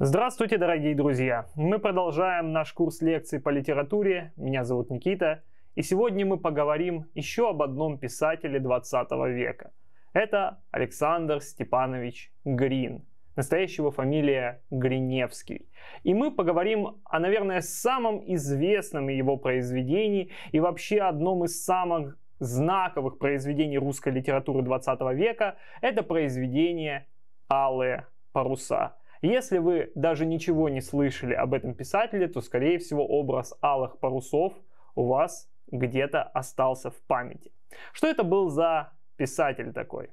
Здравствуйте, дорогие друзья! Мы продолжаем наш курс лекций по литературе. Меня зовут Никита. И сегодня мы поговорим еще об одном писателе 20 века. Это Александр Степанович Грин. Настоящая его фамилия Гриневский. И мы поговорим о, наверное, самом известном его произведении и вообще одном из самых знаковых произведений русской литературы 20 века. Это произведение «Алые паруса». Если вы даже ничего не слышали об этом писателе, то, скорее всего, образ алых парусов у вас где-то остался в памяти. Что это был за писатель такой?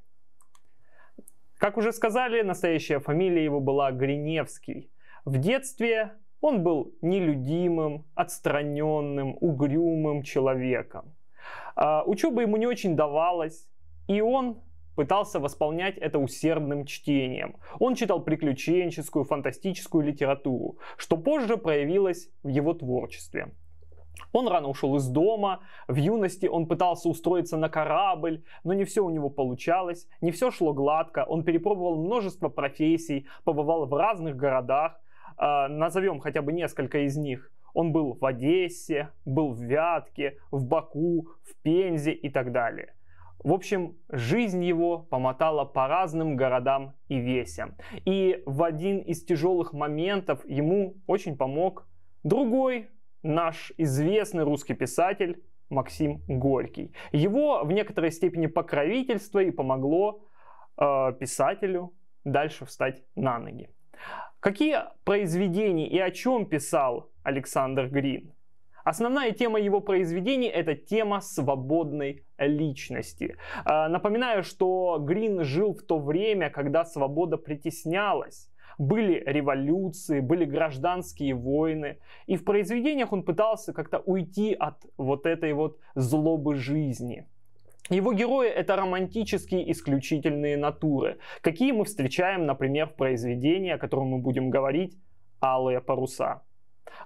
Как уже сказали, настоящая фамилия его была Гриневский. В детстве он был нелюдимым, отстраненным, угрюмым человеком. А, учеба ему не очень давалась, и он пытался восполнять это усердным чтением. Он читал приключенческую, фантастическую литературу, что позже проявилось в его творчестве. Он рано ушел из дома, в юности он пытался устроиться на корабль, но не все у него получалось, не все шло гладко, он перепробовал множество профессий, побывал в разных городах, э, а, назовем хотя бы несколько из них. Он был в Одессе, был в Вятке, в Баку, в Пензе и так далее. В общем, жизнь его помотала по разным городам и весям. И в один из тяжелых моментов ему очень помог другой наш известный русский писатель Максим Горький. Его в некоторой степени покровительство и помогло э, писателю дальше встать на ноги. Какие произведения и о чем писал Александр Грин? Основная тема его произведений – это тема свободной личности. А, напоминаю, что Грин жил в то время, когда свобода притеснялась. Были революции, были гражданские войны. И в произведениях он пытался как-то уйти от вот этой вот злобы жизни. Его герои — это романтические исключительные натуры, какие мы встречаем, например, в произведении, о котором мы будем говорить, «Алые паруса».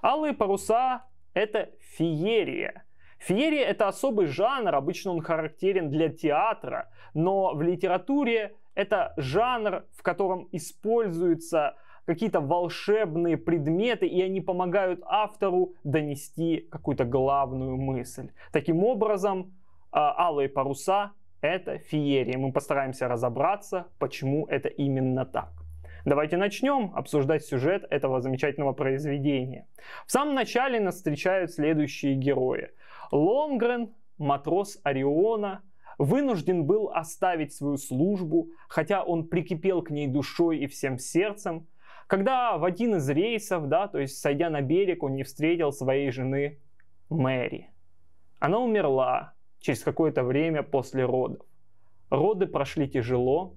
Алые паруса это феерия. Феерия – это особый жанр, обычно он характерен для театра, но в литературе это жанр, в котором используются какие-то волшебные предметы, и они помогают автору донести какую-то главную мысль. Таким образом, а, алые паруса – это феерия. Мы постараемся разобраться, почему это именно так. Давайте начнем обсуждать сюжет этого замечательного произведения. В самом начале нас встречают следующие герои. Лонгрен, матрос Ориона, вынужден был оставить свою службу, хотя он прикипел к ней душой и всем сердцем, когда в один из рейсов, да, то есть сойдя на берег, он не встретил своей жены Мэри. Она умерла через какое-то время после родов. Роды прошли тяжело,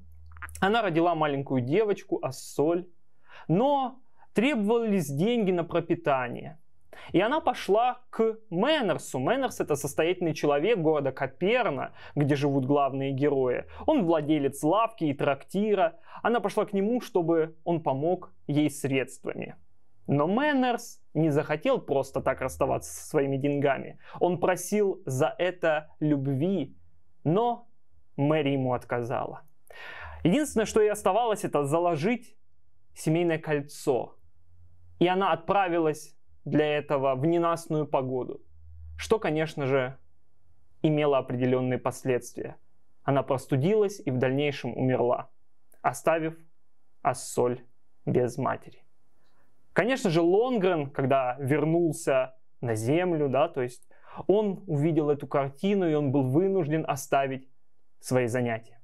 она родила маленькую девочку, а соль. Но требовались деньги на пропитание. И она пошла к Мэннерсу. Мэннерс это состоятельный человек города Каперна, где живут главные герои. Он владелец лавки и трактира. Она пошла к нему, чтобы он помог ей средствами. Но Мэннерс не захотел просто так расставаться со своими деньгами. Он просил за это любви, но Мэри ему отказала. Единственное, что ей оставалось, это заложить семейное кольцо. И она отправилась для этого в ненастную погоду, что, конечно же, имело определенные последствия. Она простудилась и в дальнейшем умерла, оставив Ассоль без матери. Конечно же, Лонгрен, когда вернулся на землю, да, то есть он увидел эту картину, и он был вынужден оставить свои занятия.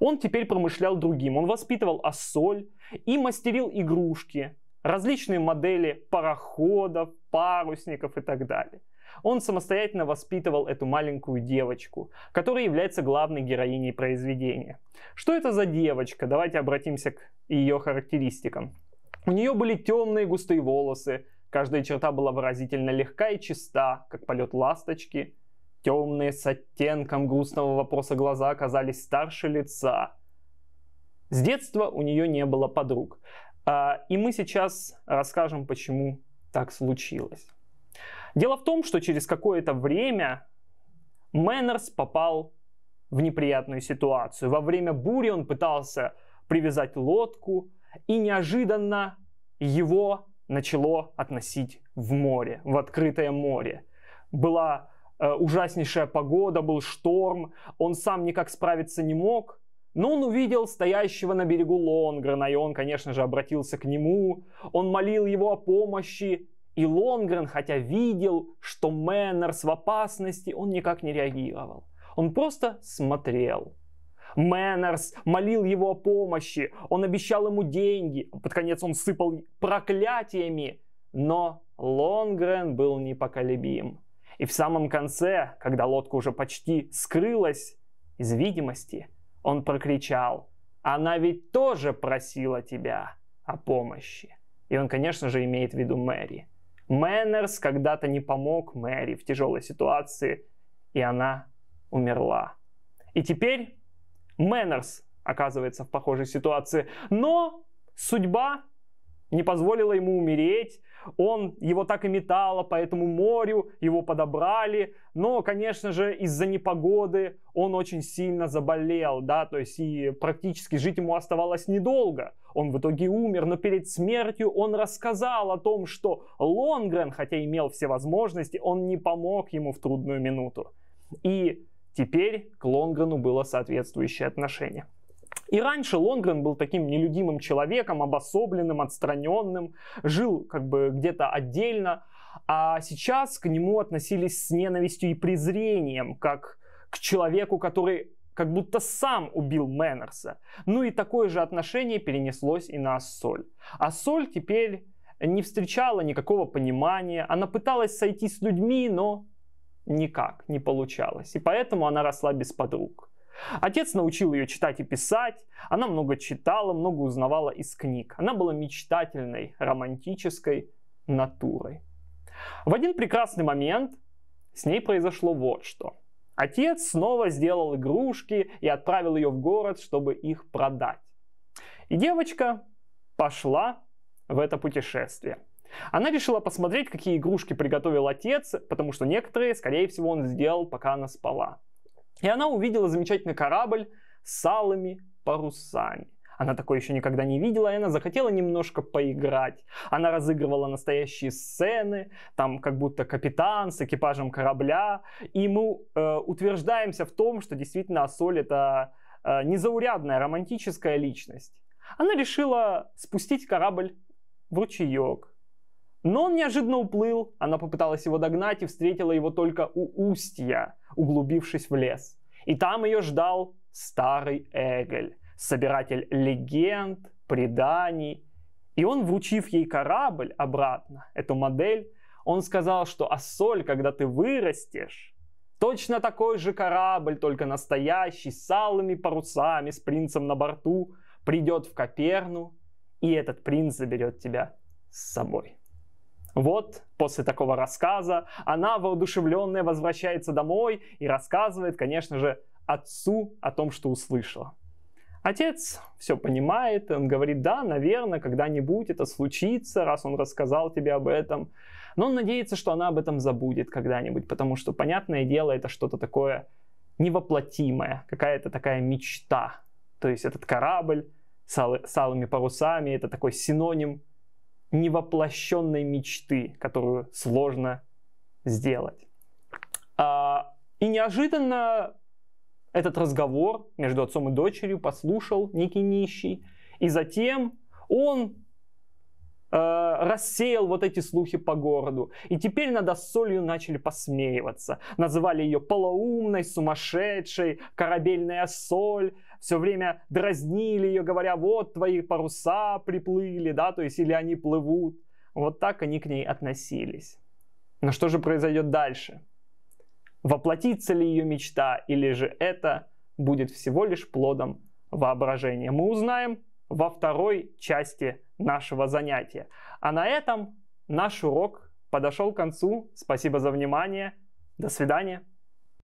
Он теперь промышлял другим. Он воспитывал ассоль и мастерил игрушки, различные модели пароходов, парусников и так далее. Он самостоятельно воспитывал эту маленькую девочку, которая является главной героиней произведения. Что это за девочка? Давайте обратимся к ее характеристикам. У нее были темные густые волосы, каждая черта была выразительно легка и чиста, как полет ласточки. Темные с оттенком грустного вопроса глаза оказались старше лица. С детства у нее не было подруг. А, и мы сейчас расскажем, почему так случилось. Дело в том, что через какое-то время Мэннерс попал в неприятную ситуацию. Во время бури он пытался привязать лодку, и неожиданно его начало относить в море, в открытое море. Была Э, ужаснейшая погода, был шторм, он сам никак справиться не мог. Но он увидел стоящего на берегу Лонгрена, и он, конечно же, обратился к нему. Он молил его о помощи. И Лонгрен, хотя видел, что Мэннерс в опасности, он никак не реагировал. Он просто смотрел. Мэннерс молил его о помощи, он обещал ему деньги, под конец он сыпал проклятиями, но Лонгрен был непоколебим. И в самом конце, когда лодка уже почти скрылась из видимости, он прокричал «Она ведь тоже просила тебя о помощи». И он, конечно же, имеет в виду Мэри. Мэннерс когда-то не помог Мэри в тяжелой ситуации, и она умерла. И теперь Мэннерс оказывается в похожей ситуации, но судьба не позволила ему умереть. Он его так и метало по этому морю, его подобрали. Но, конечно же, из-за непогоды он очень сильно заболел, да, то есть и практически жить ему оставалось недолго. Он в итоге умер, но перед смертью он рассказал о том, что Лонгрен, хотя имел все возможности, он не помог ему в трудную минуту. И теперь к Лонгрену было соответствующее отношение. И раньше Лонгрен был таким нелюдимым человеком, обособленным, отстраненным, жил как бы где-то отдельно, а сейчас к нему относились с ненавистью и презрением, как к человеку, который как будто сам убил Мэннерса. Ну и такое же отношение перенеслось и на Ассоль. Ассоль теперь не встречала никакого понимания, она пыталась сойти с людьми, но никак не получалось. И поэтому она росла без подруг. Отец научил ее читать и писать, она много читала, много узнавала из книг. Она была мечтательной, романтической натурой. В один прекрасный момент с ней произошло вот что. Отец снова сделал игрушки и отправил ее в город, чтобы их продать. И девочка пошла в это путешествие. Она решила посмотреть, какие игрушки приготовил отец, потому что некоторые, скорее всего, он сделал, пока она спала. И она увидела замечательный корабль с алыми парусами. Она такое еще никогда не видела, и она захотела немножко поиграть. Она разыгрывала настоящие сцены, там как будто капитан с экипажем корабля. И мы э, утверждаемся в том, что действительно Ассоль это э, незаурядная романтическая личность. Она решила спустить корабль в ручеек. Но он неожиданно уплыл, она попыталась его догнать и встретила его только у устья углубившись в лес. И там ее ждал старый Эгель, собиратель легенд, преданий. И он, вручив ей корабль обратно, эту модель, он сказал, что Ассоль, когда ты вырастешь, точно такой же корабль, только настоящий, с алыми парусами, с принцем на борту, придет в Коперну, и этот принц заберет тебя с собой. Вот, после такого рассказа, она воодушевленная возвращается домой и рассказывает, конечно же, отцу о том, что услышала. Отец все понимает, он говорит, да, наверное, когда-нибудь это случится, раз он рассказал тебе об этом. Но он надеется, что она об этом забудет когда-нибудь, потому что, понятное дело, это что-то такое невоплотимое, какая-то такая мечта. То есть этот корабль с, с алыми парусами, это такой синоним невоплощенной мечты, которую сложно сделать. А, и неожиданно этот разговор между отцом и дочерью послушал некий нищий, и затем он рассеял вот эти слухи по городу. И теперь над Ассолью начали посмеиваться. Называли ее полоумной, сумасшедшей, корабельная соль все время дразнили ее, говоря, вот твои паруса приплыли, да, то есть или они плывут. Вот так они к ней относились. Но что же произойдет дальше? Воплотится ли ее мечта, или же это будет всего лишь плодом воображения? Мы узнаем во второй части нашего занятия. А на этом наш урок подошел к концу. Спасибо за внимание. До свидания.